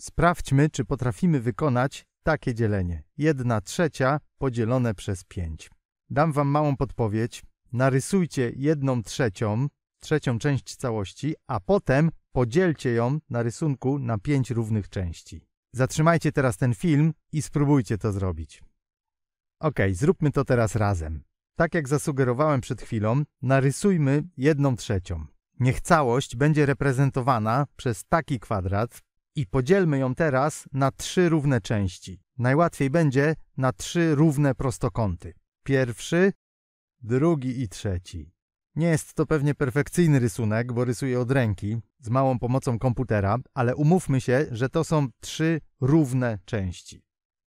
Sprawdźmy, czy potrafimy wykonać takie dzielenie. 1 trzecia podzielone przez 5. Dam Wam małą podpowiedź. Narysujcie 1 trzecią, trzecią część całości, a potem podzielcie ją na rysunku na 5 równych części. Zatrzymajcie teraz ten film i spróbujcie to zrobić. Ok, zróbmy to teraz razem. Tak jak zasugerowałem przed chwilą, narysujmy 1 trzecią. Niech całość będzie reprezentowana przez taki kwadrat, i podzielmy ją teraz na trzy równe części. Najłatwiej będzie na trzy równe prostokąty. Pierwszy, drugi i trzeci. Nie jest to pewnie perfekcyjny rysunek, bo rysuję od ręki, z małą pomocą komputera, ale umówmy się, że to są trzy równe części.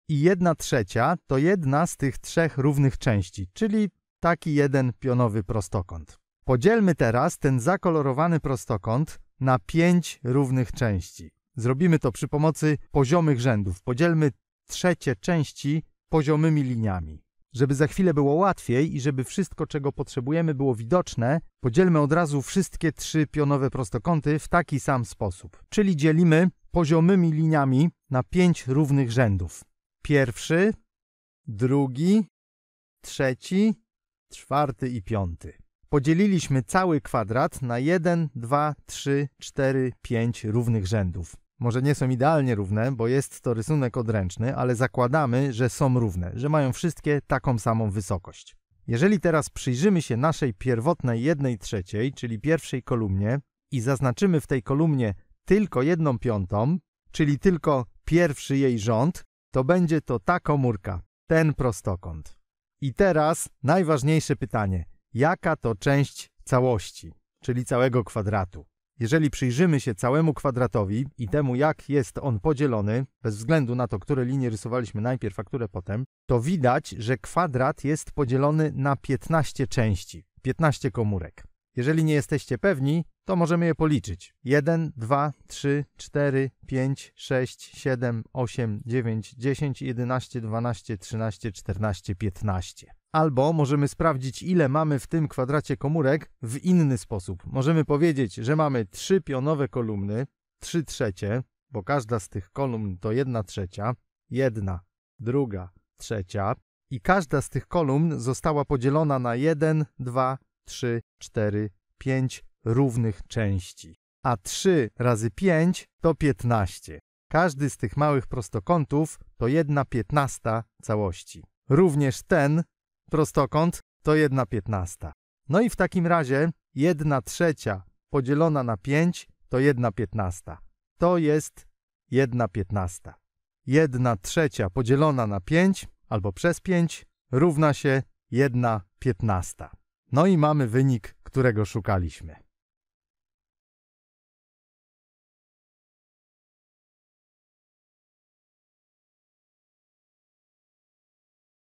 I jedna trzecia to jedna z tych trzech równych części, czyli taki jeden pionowy prostokąt. Podzielmy teraz ten zakolorowany prostokąt na pięć równych części. Zrobimy to przy pomocy poziomych rzędów. Podzielmy trzecie części poziomymi liniami. Żeby za chwilę było łatwiej i żeby wszystko, czego potrzebujemy, było widoczne, podzielmy od razu wszystkie trzy pionowe prostokąty w taki sam sposób. Czyli dzielimy poziomymi liniami na pięć równych rzędów. Pierwszy, drugi, trzeci, czwarty i piąty. Podzieliliśmy cały kwadrat na 1, 2, 3, 4, 5 równych rzędów. Może nie są idealnie równe, bo jest to rysunek odręczny, ale zakładamy, że są równe, że mają wszystkie taką samą wysokość. Jeżeli teraz przyjrzymy się naszej pierwotnej 1 trzeciej, czyli pierwszej kolumnie i zaznaczymy w tej kolumnie tylko 1 piątą, czyli tylko pierwszy jej rząd, to będzie to ta komórka, ten prostokąt. I teraz najważniejsze pytanie. Jaka to część całości, czyli całego kwadratu? Jeżeli przyjrzymy się całemu kwadratowi i temu, jak jest on podzielony, bez względu na to, które linie rysowaliśmy najpierw, a które potem, to widać, że kwadrat jest podzielony na 15 części, 15 komórek. Jeżeli nie jesteście pewni, to możemy je policzyć. 1, 2, 3, 4, 5, 6, 7, 8, 9, 10, 11, 12, 13, 14, 15. Albo możemy sprawdzić, ile mamy w tym kwadracie komórek w inny sposób. Możemy powiedzieć, że mamy trzy pionowe kolumny, trzy trzecie, bo każda z tych kolumn to jedna trzecia, jedna, druga, trzecia i każda z tych kolumn została podzielona na 1, 2, 3, 4, 5 równych części. A 3 razy 5 to 15. Każdy z tych małych prostokątów to 1 piętnasta całości. Również ten prostokąt to 1 piętnasta. No i w takim razie 1 trzecia podzielona na 5 to 1 piętnasta. To jest 1 piętnasta. 1 trzecia podzielona na 5 albo przez 5 równa się 1 piętnasta. No i mamy wynik, którego szukaliśmy.